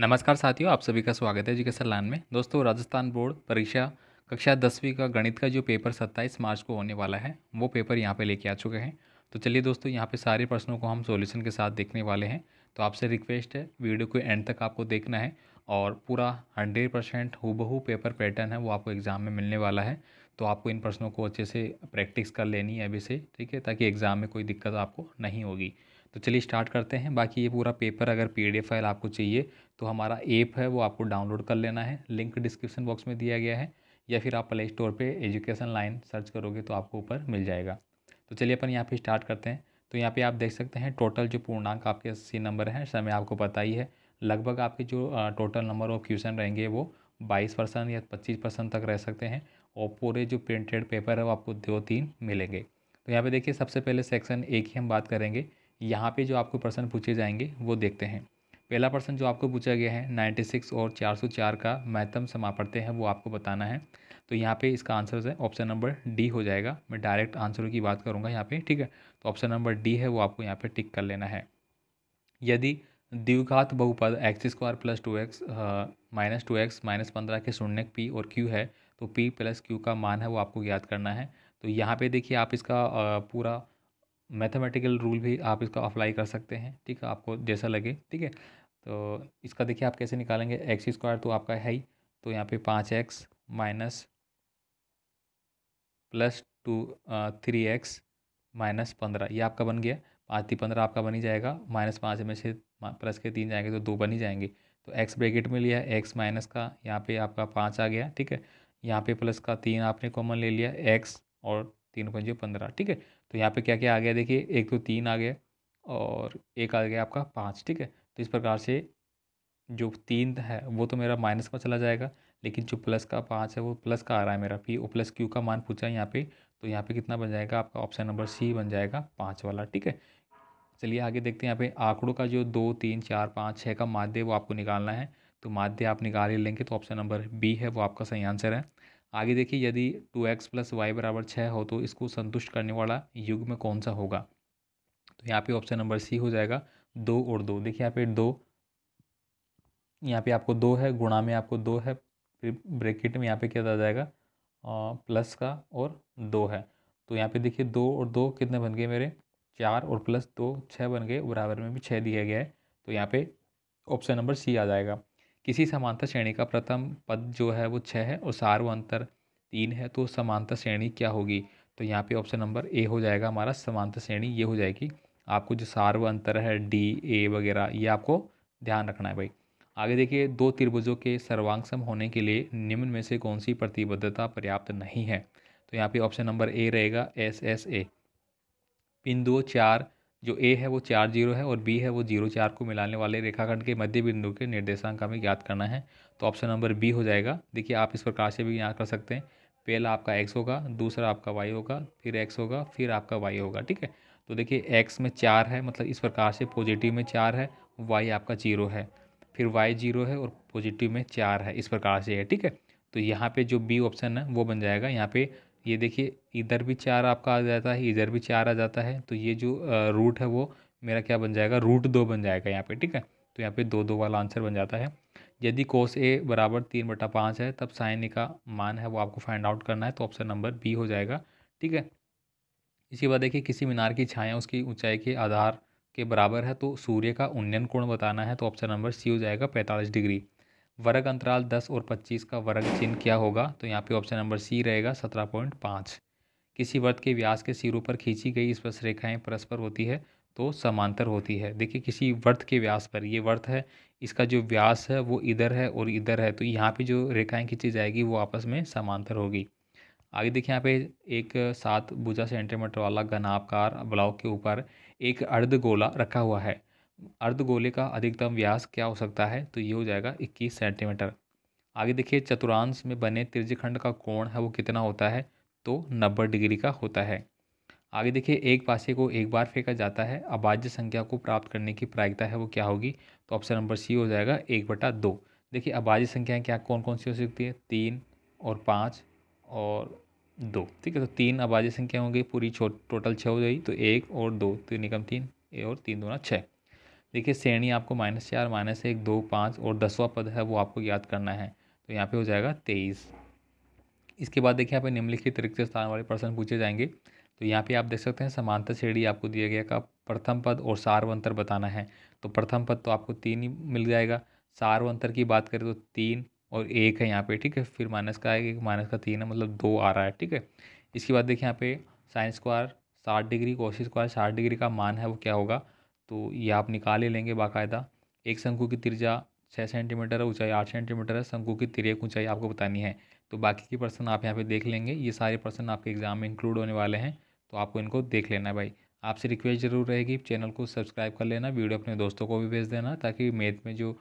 नमस्कार साथियों आप सभी का स्वागत है एजुकेशन लाइन में दोस्तों राजस्थान बोर्ड परीक्षा कक्षा दसवीं का गणित का जो पेपर सत्ताईस मार्च को होने वाला है वो पेपर यहाँ पे लेके आ चुके हैं तो चलिए दोस्तों यहाँ पे सारे प्रश्नों को हम सॉल्यूशन के साथ देखने वाले हैं तो आपसे रिक्वेस्ट है वीडियो को एंड तक आपको देखना है और पूरा हंड्रेड परसेंट पेपर पैटर्न है वो आपको एग्ज़ाम में मिलने वाला है तो आपको इन प्रश्नों को अच्छे से प्रैक्टिस कर लेनी है अभी से ठीक है ताकि एग्ज़ाम में कोई दिक्कत आपको नहीं होगी तो चलिए स्टार्ट करते हैं बाकी ये पूरा पेपर अगर पी फाइल आपको चाहिए तो हमारा ऐप है वो आपको डाउनलोड कर लेना है लिंक डिस्क्रिप्शन बॉक्स में दिया गया है या फिर आप प्ले स्टोर पर एजुकेशन लाइन सर्च करोगे तो आपको ऊपर मिल जाएगा तो चलिए अपन यहाँ पर स्टार्ट करते हैं तो यहाँ पे आप देख सकते हैं टोटल जो पूर्णांक आपके सी नंबर हैं समय आपको पता ही है लगभग आपके जो टोटल नंबर ऑफ क्वेश्चन रहेंगे वो बाईस परसेंट या पच्चीस परसेंट तक रह सकते हैं और पूरे जो प्रिंटेड पेपर है वो आपको दो तीन मिलेंगे तो यहाँ पे देखिए सबसे पहले सेक्शन ए की हम बात करेंगे यहाँ पे जो आपको प्रश्न पूछे जाएंगे वो देखते हैं पहला प्रश्न जो आपको पूछा गया है 96 और 404 का महत्तम समापड़ते हैं वो आपको बताना है तो यहाँ पे इसका आंसर है ऑप्शन नंबर डी हो जाएगा मैं डायरेक्ट आंसरों की बात करूँगा यहाँ पे ठीक है तो ऑप्शन नंबर डी है वो आपको यहाँ पे टिक कर लेना है यदि द्विघात बहुपद x square plus two x minus two x minus पंद्रह के शून्य पी और क्यू है तो पी प्लस क्यू का मान है वो आपको याद करना है तो यहाँ पे देखिए आप इसका पूरा मैथमेटिकल रूल भी आप इसका अप्लाई कर सकते हैं ठीक है आपको जैसा लगे ठीक है तो इसका देखिए आप कैसे निकालेंगे एक्स स्क्वायर तो आपका है ही तो यहाँ पे पाँच x minus plus two three x minus पंद्रह ये आपका बन गया पाँच थी पंद्रह आपका बन ही जाएगा माइनस पाँच में से प्लस के तीन जाएंगे तो दो बन ही जाएंगे तो एक्स ब्रेकेट में लिया एक्स माइनस का यहाँ पे आपका पाँच आ गया ठीक है यहाँ पे प्लस का तीन आपने कॉमन ले लिया एक्स और तीन पंजे पंद्रह ठीक है तो यहाँ पे क्या क्या आ गया देखिए एक दो तो तीन आ गया और एक आ गया आपका पाँच ठीक है तो इस प्रकार से जो तीन है वो तो मेरा माइनस का चला जाएगा लेकिन जो प्लस का पाँच है वो प्लस का आ रहा है मेरा पी ओ प्लस क्यू का मान पूछा है यहाँ पे तो यहाँ पे कितना बन जाएगा आपका ऑप्शन नंबर सी बन जाएगा पाँच वाला ठीक है चलिए आगे देखते हैं यहाँ पे आंकड़ों का जो दो तीन चार पाँच छः का माध्य वो आपको निकालना है तो माध्य आप निकाल ही लेंगे तो ऑप्शन नंबर बी है वो आपका सही आंसर है आगे देखिए यदि टू एक्स प्लस वाई बराबर छः हो तो इसको संतुष्ट करने वाला युग में कौन सा होगा तो यहाँ पे ऑप्शन नंबर सी हो जाएगा दो और दो देखिए यहाँ पे दो यहाँ पे आपको दो है गुणा में आपको दो है फिर ब्रैकेट में यहाँ पे क्या आ जाएगा प्लस का और दो है तो यहाँ पे देखिए दो और दो कितने बन गए मेरे चार और प्लस दो छः बन गए बराबर में भी छः दिया गया है तो यहाँ पर ऑप्शन नंबर सी आ जाएगा किसी समांतर श्रेणी का प्रथम पद जो है वो छः है और अंतर तीन है तो समांतर श्रेणी क्या होगी तो यहाँ पे ऑप्शन नंबर ए हो जाएगा हमारा समांतर श्रेणी ये हो जाएगी आपको जो सार्व अंतर है डी ए वगैरह ये आपको ध्यान रखना है भाई आगे देखिए दो त्रिभुजों के सर्वांग सम होने के लिए निम्न में से कौन सी प्रतिबद्धता पर्याप्त नहीं है तो यहाँ पे ऑप्शन नंबर ए रहेगा एस एस ए बिंदु चार जो ए है वो चार जीरो है और बी है वो जीरो चार को मिलाने वाले रेखाखंड के मध्य बिंदु के निर्देशांक हमें ज्ञात करना है तो ऑप्शन नंबर बी हो जाएगा देखिए आप इस प्रकार से भी याद कर सकते हैं पहला आपका एक्स होगा दूसरा आपका वाई होगा फिर एक्स होगा फिर आपका वाई होगा ठीक है तो देखिए एक्स में चार है मतलब इस प्रकार से पॉजिटिव में चार है वाई आपका जीरो है फिर वाई जीरो है और पॉजिटिव में चार है इस प्रकार से है ठीक है तो यहाँ पे जो बी ऑप्शन है वो बन जाएगा यहाँ पे ये देखिए इधर भी चार आपका आ जाता है इधर भी चार आ जाता है तो ये जो रूट है वो मेरा क्या बन जाएगा रूट दो बन जाएगा यहाँ पे ठीक है तो यहाँ पे दो दो वाला आंसर बन जाता है यदि कोस ए बराबर तीन बटा पाँच है तब साइन ए का मान है वो आपको फाइंड आउट करना है तो ऑप्शन नंबर बी हो जाएगा ठीक है इसके बाद देखिए किसी मीनार की छाया उसकी ऊंचाई के आधार के बराबर है तो सूर्य का उन्नयन कोण बताना है तो ऑप्शन नंबर सी हो जाएगा पैंतालीस डिग्री वर्ग अंतराल दस और पच्चीस का वर्ग चिन्ह क्या होगा तो यहाँ पे ऑप्शन नंबर सी रहेगा सत्रह पॉइंट पाँच किसी वर्ग के व्यास के सिरों पर खींची गई इस स्पर्श रेखाएँ परस्पर होती है तो समांतर होती है देखिए किसी वर्त के व्यास पर ये वर्त है इसका जो व्यास है वो इधर है और इधर है तो यहाँ पर जो रेखाएँ खींची जाएगी वो आपस में समांतर होगी आगे देखिए यहाँ पे एक सात भुजा सेंटीमीटर वाला घनाकार ब्लॉक के ऊपर एक अर्ध गोला रखा हुआ है अर्धगोले का अधिकतम व्यास क्या हो सकता है तो ये हो जाएगा इक्कीस सेंटीमीटर आगे देखिए चतुरांश में बने त्रिज्यखंड का कोण है वो कितना होता है तो नब्बे डिग्री का होता है आगे देखिए एक पासे को एक बार फेंका जाता है अभाज्य संख्या को प्राप्त करने की प्रायिकता है वो क्या होगी तो ऑप्शन नंबर सी हो जाएगा एक बटा दो देखिए अभाज्य संख्याएँ क्या कौन कौन सी हो सकती है तीन और पाँच और दो ठीक है तो तीन अभाज्य संख्या होंगी पूरी टोटल छः हो जाएगी तो एक और दो तीन एकम तीन और तीन दोना छः देखिए श्रेणी आपको माइनस चार माइनस एक दो पाँच और दसवां पद है वो आपको याद करना है तो यहाँ पे हो जाएगा तेईस इसके बाद देखिए यहाँ पे निम्नलिखित रिक्त स्थान वाले प्रश्न पूछे जाएंगे तो यहाँ पे आप देख सकते हैं समानता श्रेणी आपको दिया गया का प्रथम पद और सार्व अंतर बताना है तो प्रथम पद तो आपको तीन ही मिल जाएगा सार्व अंतर की बात करें तो तीन और एक है यहाँ पर ठीक है फिर माइनस का एक माइनस का तीन है मतलब दो आ रहा है ठीक है इसके बाद देखिए यहाँ पे साइंस स्क्वायर साठ डिग्री कोशिश स्क्वायर साठ डिग्री का मान है वो क्या होगा तो ये आप निकाल ही लेंगे बाकायदा एक शंकु की त्रिज्या छः सेंटीमीटर है ऊंचाई आठ सेंटीमीटर है शंकु की तिरेक ऊंचाई आपको बतानी है तो बाकी के पर्सन आप यहाँ पे देख लेंगे ये सारे पर्सन आपके एग्ज़ाम में इंक्लूड होने वाले हैं तो आपको इनको देख लेना है भाई आपसे रिक्वेस्ट ज़रूर रहेगी चैनल को सब्सक्राइब कर लेना वीडियो अपने दोस्तों को भी भेज देना ताकि मैथ में जो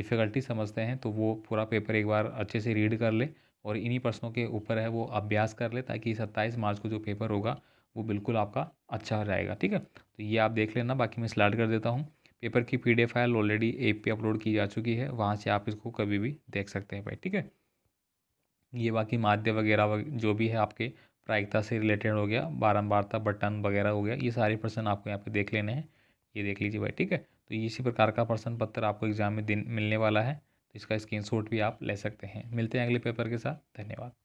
डिफ़िकल्टी समझते हैं तो वो पूरा पेपर एक बार अच्छे से रीड कर ले और इन्हीं प्रश्नों के ऊपर है वो अभ्यास कर ले ताकि सत्ताईस मार्च को जो पेपर होगा वो बिल्कुल आपका अच्छा रहेगा ठीक है तो ये आप देख लेना बाकी मैं स्लाइड कर देता हूँ पेपर की P file already A P upload की जा चुकी है वहाँ से आप इसको कभी भी देख सकते हैं भाई ठीक है ये बाकी माध्य वगैरह जो भी है आपके प्रायिकता से रिलेटेड हो गया बारम्बारता बटन वगैरह हो गया ये सारे प्रश्न आपको यहाँ पे देख लेने हैं ये देख लीजिए भाई ठीक है तो इसी प्रकार का प्रश्न पत्र आपको एग्जाम में मिलने वाला है तो इसका स्क्रीनशॉट भी आप ले सकते हैं मिलते हैं अगले पेपर के साथ धन्यवाद